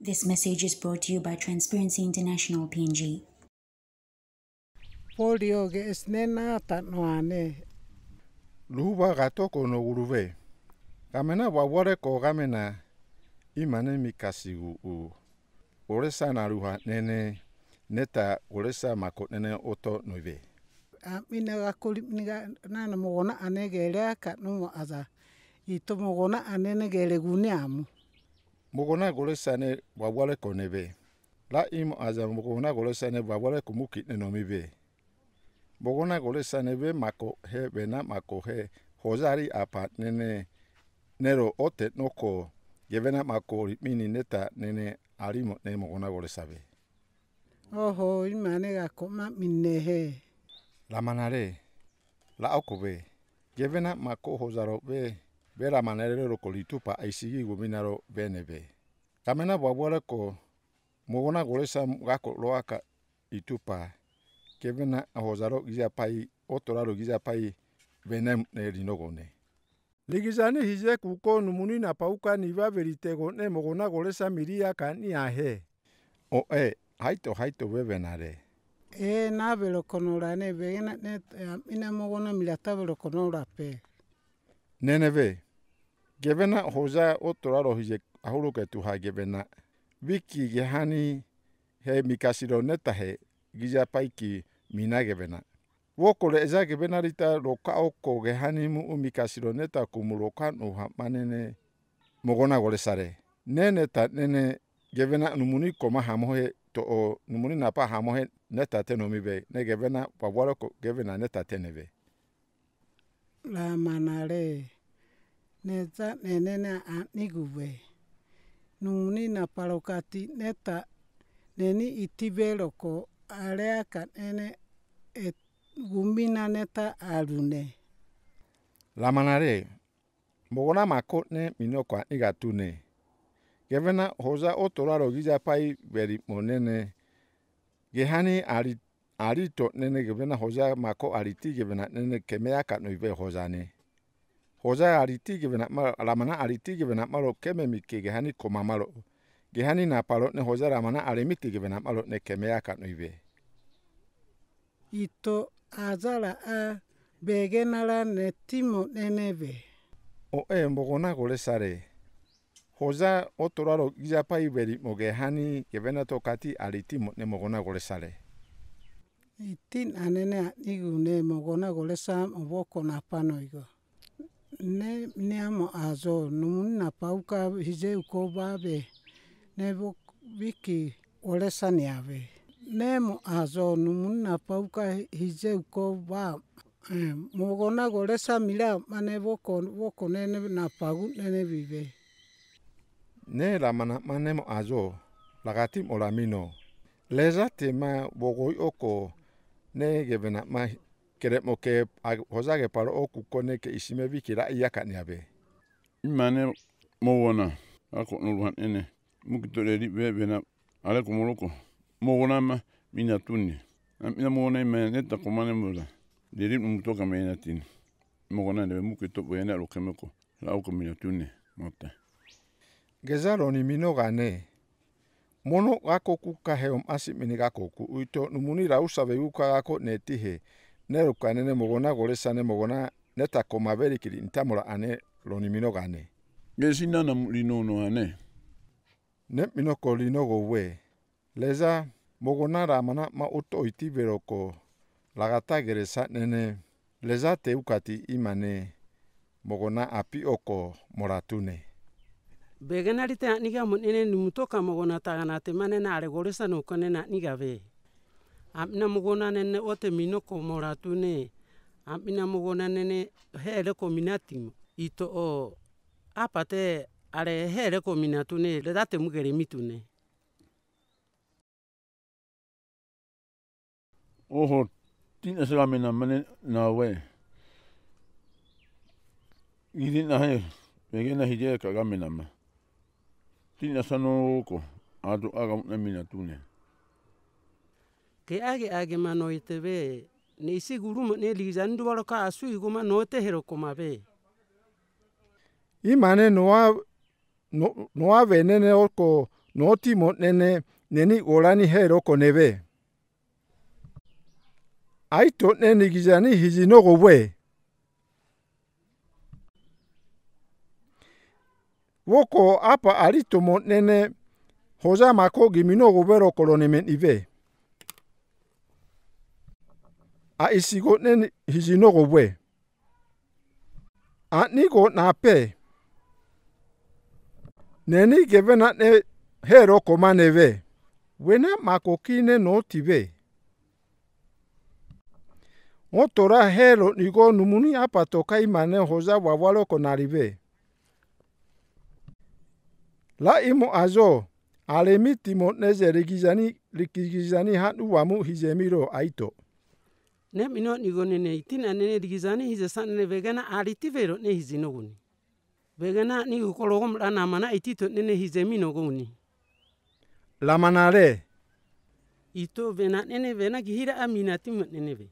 This message is brought to you by Transparency International PNG. Polio ge isnena ne, Luba gato kono gurube. Gamena wawore ko gamena imane mikasigu u. Oresa naruha nene neta oresa mako nene oto noive. Amina gakuli niga nana mogona anegele akatno aza. Ito mogona anene gele gune amu. mogona gole sane wawale kone be la imo aza mogona gole sane wawale kumuki nenomi be mogona gole sane be mako he bena mako he hozari apa nene nero ote noko yevena mako mini neta nene arimo ne mogona gole sabe oho imane gakoma minehe la manare la okobe yevena mako hozaro be beramanere kolitupa aisigi gominaro benebe kamena bwabware ko goresa gako roaka itupa kevena ahozaro giza otoraro giza pai ne rinogone ligizani hize kuko numuni na pauka niva veritego ne mogona goresa miria kani ahe o e haito haito bebenare e na velokonora ne begena ne e, ina mogona milata velokonora pe neneve gevena hoja otoraro hije ahuruke tu ha gevena wiki gehani he mikasiro neta he gija paiki mina gevena wokore eja gevena rita roka oko gehani mu mikasiro neta kumuroka no manene mogona gore sare nene ta nene gevena numuni koma hamohe to o numuni napa hamohe neta tenomi be ne gevena pawaro gevena neta tenebe la manare neza neta nenena aniguiwe. Nuni napalokati neta neni itibeloko alea kanene et gumina neta alune. Lamanare, mako makotne minokwa igatune. Gevena hoza otoraro gizapai veri monene. Gehani ari arito nene gevena hoza mako ariti gevena nene kemeaka katno ive hozane. hoja ariti givena malo ramana ariti givena malo keme mike gehani koma malo gehani na palo ne hoja ramana aremiti givena malo ne keme yaka no ibe ito azala a begenala ne timo nenebe o e mbogona gole sare hoja otoraro gizapa iberi gehani gevena tokati ariti ne mogona gole sare itin anene igune mogona gole oboko na pano igo ne niamo azo numuna pauka hijeu kobabe nebo biki olesaniave nemo azo numuna pauka hijeu koba eh, mogona golesa mira mane boko boko nene na pagu nene vive ne la mana manemo azo lagatim olamino leza tema bogoi oko ne gebena keremoke hozage paro okukone ke isime vikira iyakani abe imane mowona akonolwan ene mukitoreri bebena ale komoloko mowona ma mina tunne mina mowona imene neta komane mula deri mutoka mena tini mowona nebe mukito bwena lokemeko lauko mina tunne mota gezaroni minogane mono gakoku kaheom mini gakoku uito numuni usave yuka gako netihe ne rukanene mogona goresane mugona netakomaberikiri ntamura ane ronimino gane gesinana rinono ane ne minoko rino gowe leza mogona ramana ma utoiti beroko lagatageresa nene leza teukati imane mogona api oko moratune begenarite aniga munene numutoka mogona taganate manene aregoresa nukonena nigabe ampina mogona nene ote mino ko moratu ne ampina mogona nene here ko ito o apate are here ko minatu ne le date mugere mitune oho tina sala mena mane na we idi na he megena hije ka gamena ma tina sano ko adu aga na minatu ne ke age age manoiteve ne isiguru ne ligizandu baroka asu iguma notehero komabe imane noa no noa venene oko notimo nene neni orani hero konebe aito nene gizani hizino gowe woko apa aritomo nene hoja mako gimino gobero kolonimen ive a isigo nen hijinogo we. A nigo na pe. Neni gevena ne hero komane ve. Wena makokine no tibe. Wọ́n tora hero nigo numuni apatoka imane hoza wawalo konaribe. La imo azo alemi timo neze rigizani rigizani hanu wamu hizemiro aito. ne mino nigone ne itin anene digizane hizesa nene vegana aliti vero ne hizinoguni vegana ni ukologom la namana itito nene hizeminoguni lamanare ito vena nene vena gihira aminati nene ve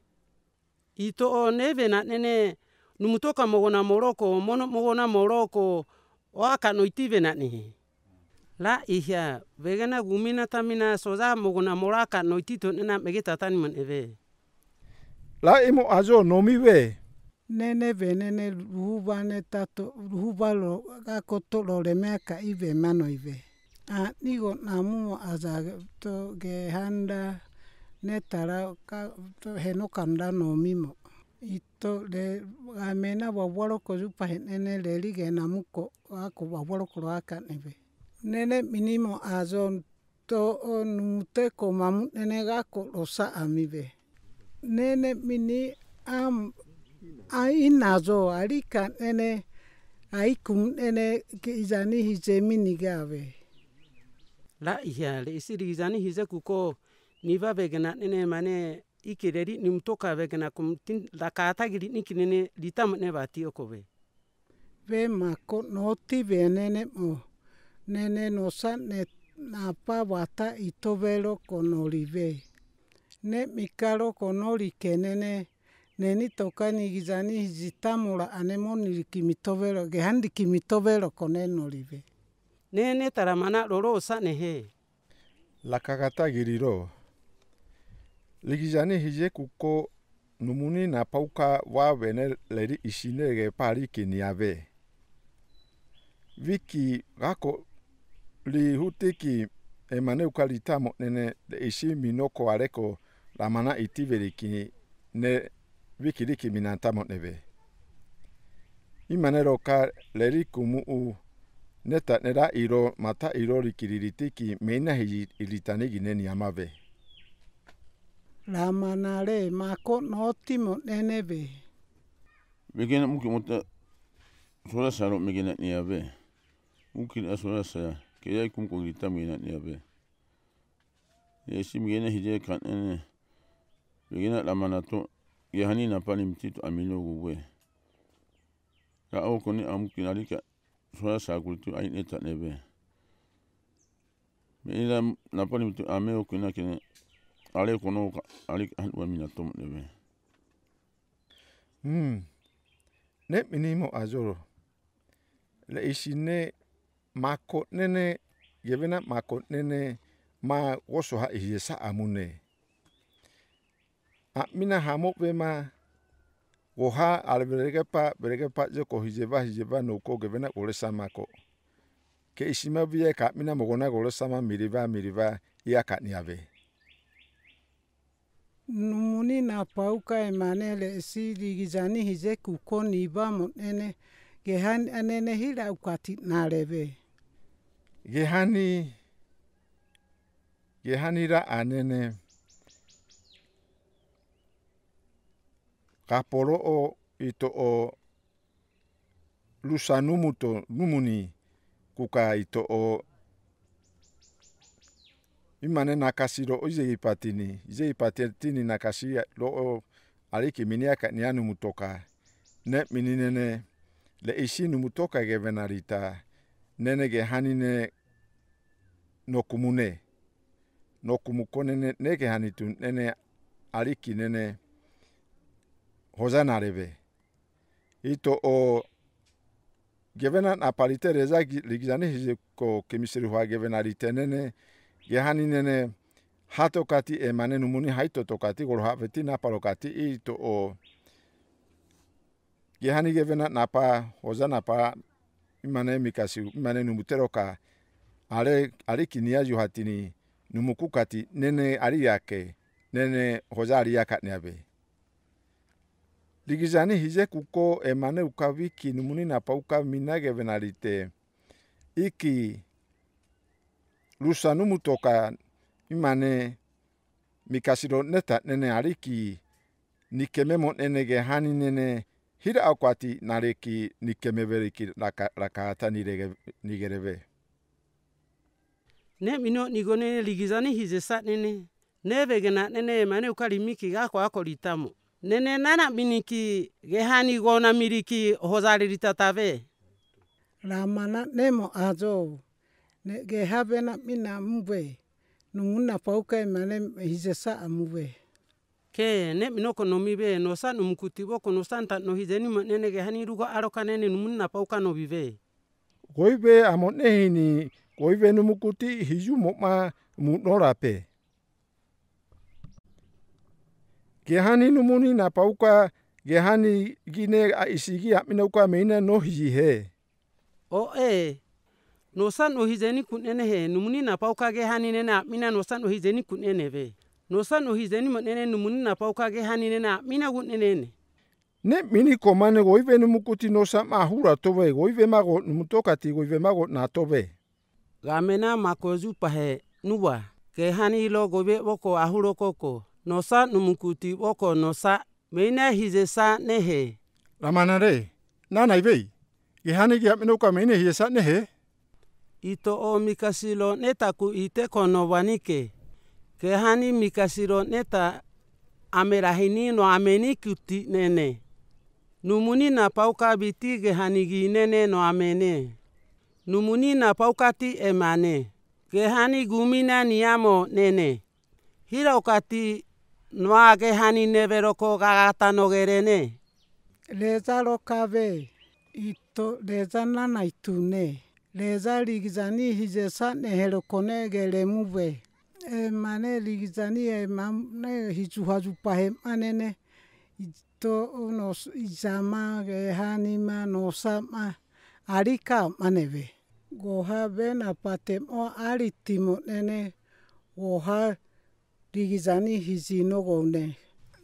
ito o ne vena nene numutoka mogona moroko mono mogona moroko oakano iti vena nehe la ihya vegana gumina tamina soza mogona moraka no itito nena megetatani man eve la imo azo nomi we nene vene ne ruhuva ne tato ruhuva lo akoto lo remea ka ive mano ive a nigo na mu aza to ge handa ne tara ka to heno kanda nomi mo ito le amena wawaloko zupa henene le lige namuko ako wawaloko lo aka neve nene minimo azo to numute ko mamu nene gako lo sa amive nene mini am ai nazo ari kan ai kum ene ke izani mini gave la iya le isiri izani hize kuko niva vegena nene mane ikireri nimtoka vegena kum tin lakata giri nikinene litam ne bati okove ve mako noti venene mo nene nosa ne wata ne'mikalo konolikenene nenitoka nigizani zitamula anemoni likimitobelo gehani likimitobelo konenolive nene taramana lolosa nehe giriro ligizani hije kuko numuni na pauka wawene leri isinege palikiniave viki gako lihutiki emaneuka ukalitamo nene ishi minoko areko ramana itiveriki ne w i k i r i k i minantamo neve imanero ka lerikumu u neta nera iro mata iro rikiririti k i meina hiji ilitani gineni amave ramana re mako notimo neneve begena muki mota sora saro megena niave muki n asora sa keya ikum k u n g i t a megena niave yesi m e g e n e hije kan ene ligina yahani na napali mtito amilio gugwe ka oko ni amukinalika soya sakulitu ain eta nebe me ila napali mtito ame okina kene ale kono alika hanwa minato nebe mm ne minimo azoro le ne mako nene yevena mako nene ma woso ha ihisa amune amina hamok bema woha alberegepa beregepa joko hijeba hijeba ko gebena sama ko ke isima biye ka amina mogona ore sama miriba miriba ni katniabe numuni na pauka si esidi gizani hije kuko niba monene gehan anene hila ukati narebe gehani ra anene kapolo'o ito'oo lusanumoto numuni kuka o imane nakasi lo' ipatini nakasi lo o aliki miniaka mutoka ne mininene le ishi numutoka gevenarita ge hanine nokumune nokumukonene nege hanitu nene aliki nene Hosanna rebe. Ito o gevena na reza ligizane hize ko kemisiri hua gevena ritenene nene hato kati emane numuni haito to kati goro haveti na palo kati ito o gehani gevena na pa na pa imane mikasi imane numutero ka ale ale kinia juhatini numuku kati nene ari yake nene hoza ari yakat nebe ligizani hize kuko emane ukavi kini muninapa ukavi minage venalite iki lusanu mutoka imane mikasiro neta nene ariki nikememo nenege hani nene hira akwati nareki nikemevereki rakahata nigereve ne mino nigo ligizani hize sa nene nevegena nene emane ukalimiki gako akolitamo nene nana miniki gehani gona miriki hozaririta tave ramana nemo ajo ne gehabe na mina mbwe nunguna pauka imane hijesa amubwe ke ne minoko nomibe nosa numukutibo konosanta nohijeni manene gehani rugo arokanene numunna pauka nobibe goibe amonehini goibe numukuti hiju moma munorape gehani numuni na pauka gehani gine a isigi amina uka meina no hiji he o e no san o hizeni kunene he numuni na pauka gehani nene amina no san o hizeni kunene ve no san o hizeni monene numuni na pauka gehani nene amina kunene ne mini komane goive numukuti no sam ahura tove goive mago numutokati goive mago na tove gamena makozu pahe nuwa gehani lo gobe boko ahuro koko nosa numukuti oko nosa meina hize sa nehe ramanare nai vei apino ka meine hize sa nehe ito o mikasilo ite kono wanike hani mikasiro neta amerahinino amenikuti nene numuni na paukabi ti gehanigi nene no amene numuni na paukati emane gehani gumina niamo nene hira okati nwagehanine beroko gagagatanugerene reza rokabe ito rezana na itune reza rigizani hijesa neheroko negere mube ema ne rigizani ema ne hijuhajupa ema nene ito nos izama gehanima nosama arika manebe goha be na patemo aritimo nene goha rigizani hisi nogone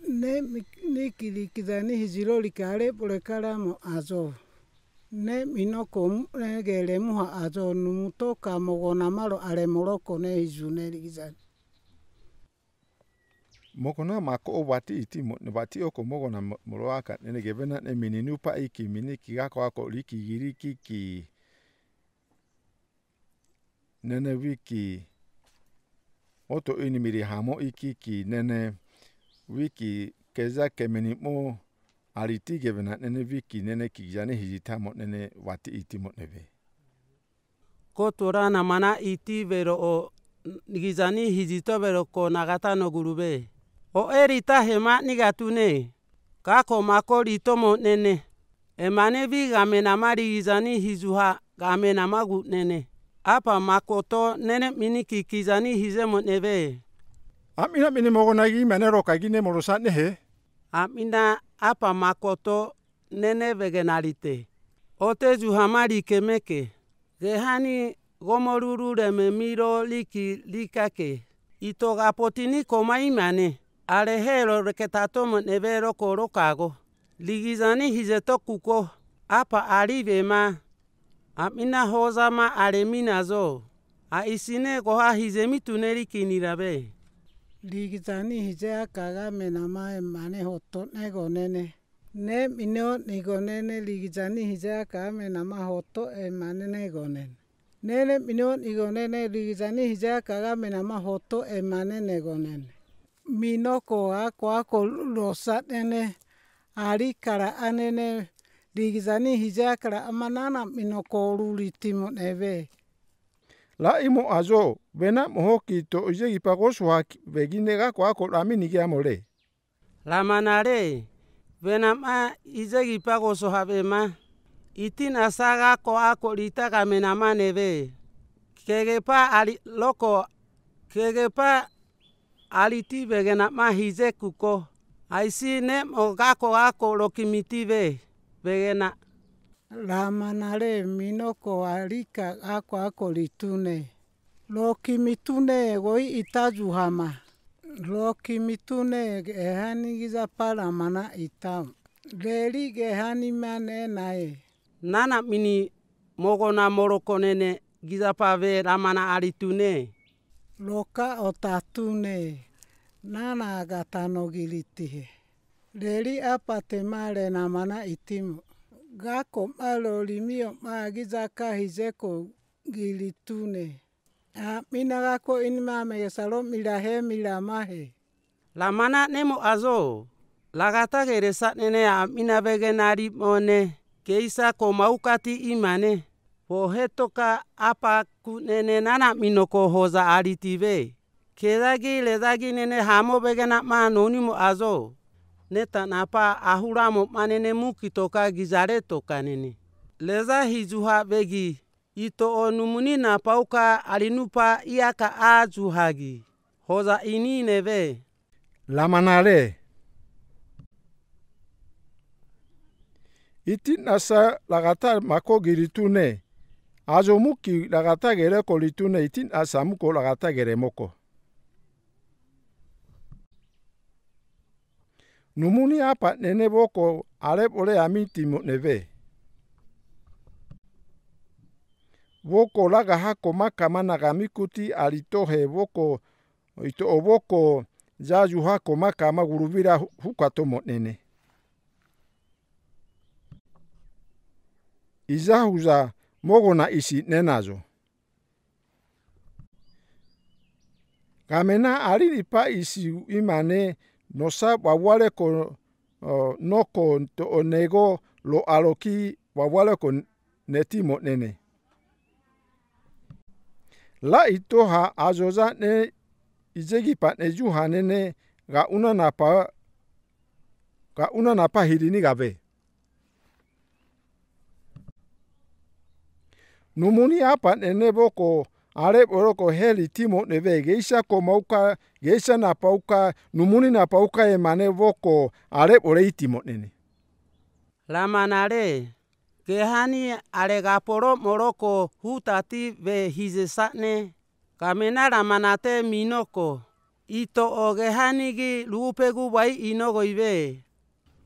ne nikirikithani hisilo likale pulekalamo azo ne minokomu negelemuha azo numutoka mogona malo moroko ne ne nerigizani mogona mako obwati itimo nibati oko mogona mulwaka nenegevena nemininiupa ikimini kigako ako likigirikiki nene wiki oto ini miri hamo ikiki nene wiki keza kemeni mo ariti gevena nene wiki nene kijane hijita mo nene wati iti mo neve kotora na mana iti vero o gizani hijito vero ko nagata no gurube o erita hema nigatune kako makorito mo nene emane vi gamena marigizani hizuha gamena magu nene apa makoto nene mini kikizani hize neve amina mini mogonagi mene rokagi ne morosa nehe amina apa makoto nene vegenarite otezu hamari kemeke gehani gomoruru rememiro liki likake itogapotini komaimane arehero reketatomo nevero korokago ligizani hizeto kuko apa maa. amina hoza ma aremi na zo a isine ko ha hize mi tuneri kini rabe digitani hize akaga me na ma mane hotto ne go nene ne mino ni go nene digitani hize akaga me na ma hotto e mane ne go nene ne ne mino ni go nene digitani hize akaga me na ma hotto e mane ne go nene mino ko a ko a ko losa nene ari kara anene digizani hijakra amananam inokoruri timo eve la imo azo vena moho kito ijegi pagoswa veginega kwa kolami nigiamole lamanare venama ijegi habe havema itin asaga ko akolita kamenamaneve kegepa ali loko kegepa begena ma hije kuko aisi nem ogako ako rokimitive vegena ramanare minoko arika ako ako litune lokimitune goi itajuhama lokimitune ehanigiza palamana ita leli gehanimane naye nana mini mogona morokonene giza pave lamana alitune loka otatune nana gatanogilitihe Leli apatema na mana itimu. Gako malolimiyo magizaka hizeko gilitune. Amina gako inimame yesalo milahe milamahe. Lamana nemo azo. Lagata geresa nene amina nari mone. Keisa komaukati imane. Pohetoka apa kunene nana hoza alitibe. Kedagi ledagi nene hamo begena manonimo azo. neta napa ahuramo manene muki toka gizare toka nini. Leza hijuha begi, ito onumunina numuni napa uka alinupa iaka azuhagi, Hoza ini be. Lamanare. Itin asa lagata mako giritune. Azo muki lagata gereko litune itin nasa muko lagata gere moko. Numuni apa nene boko alep ole ami timo neve. Boko laga hako makama nagamikuti alitohe boko ito oboko yaju hako makama gurubira huka tomo nene. Izahuza mogona isi nenazo. Kamena alilipa isi imane nosa wawale ko uh, noko onego lo aloki wawale ko neti mo nene la itoha azoza ne izegi pa ne juha nene ga una na pa ga una na pa hirini gave numuni apa nene boko ale oroko heli timo neve geisha komauka geisha na pauka numuni na pauka emane voko ale orei timo nene lamanale kehani alegaporo moroko hutati ve hizesane kamena lamanate minoko ito ogehanigi luupegu wai inogoive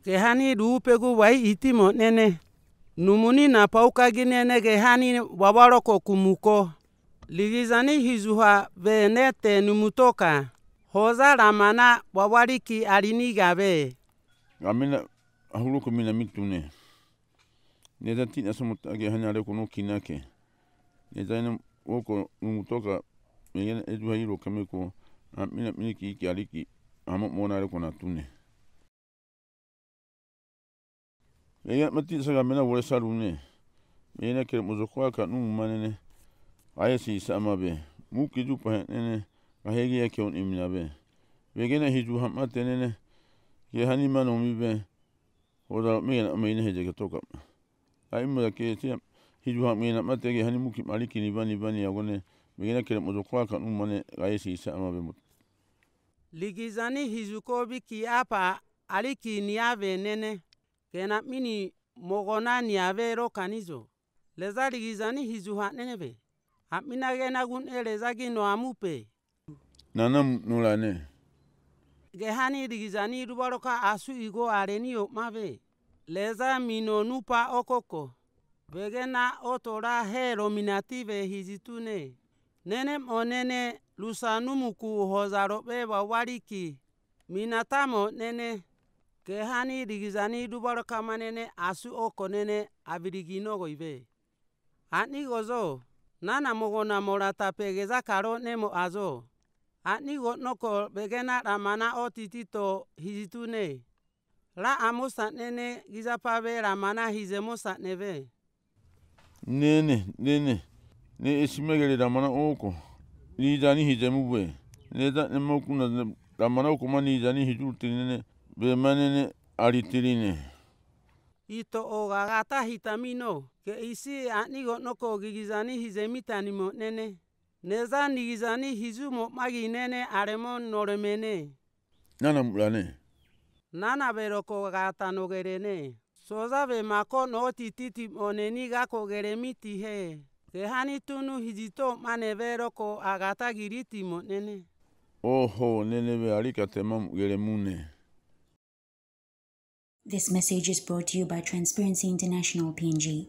kehani lupegu wai itimo nene numuni na paukagi nene gehani wawaroko kumuko ligizani hizuha venete numutoka hoza ramana wawariki arinigabe amina ahuluko mina mitune neza tina somotage hanare kono kinake neza ina woko numutoka megena eduha yiro kameko amina miniki iki aliki amo monare kona tune megena mati saga mena wore sarune megena kere muzokwaka numu manene ayasi samabe mukiju pahenene kahegi yakeun imnabe vegena hiju hamatenene ke haniman umibe oda mena amene hejeke toka aimma ke tia hiju hamena matege hani muki maliki ni bani bani agone vegena kele mozokwa kan umane ayasi samabe mut ligizani hijukobi ki apa ali kiniave nene kena mini mogona niavero kanizo leza ha nene nenebe aminagenagun elezagi noamupe nanam nulane gehani digizani duboroka asu igo areniyo mabe leza minonupa okoko begena otora hero minatibe hizitune nenem onene lusanumuku hozarobe wawariki minatamo nene kehani digizani duboroka manene asu oko nene abiriginogoibe anigozo nana mughona pege pegeza karo nemo azo ani gonoko begena ramana hizitu hizitune ra amusa nene giza ra ramana hize musa neve nene nene ne esimegere ramana oko nijani hize mubwe ma nemokuna ramana okuma nijani hijurtinene bemanene aritirine ito'ogagataitamino ke isi anigonokogigizanin hizemitani neza nigizani hizu nene aremo noremene nana mulane nana berokogagatanogerene sozabe mako notititi moneni gakogeremitihe kehani tunu hizito maneberoko agatagiriti mo'nene oho nene be arikatema mugeremune This message is brought to you by Transparency International PNG.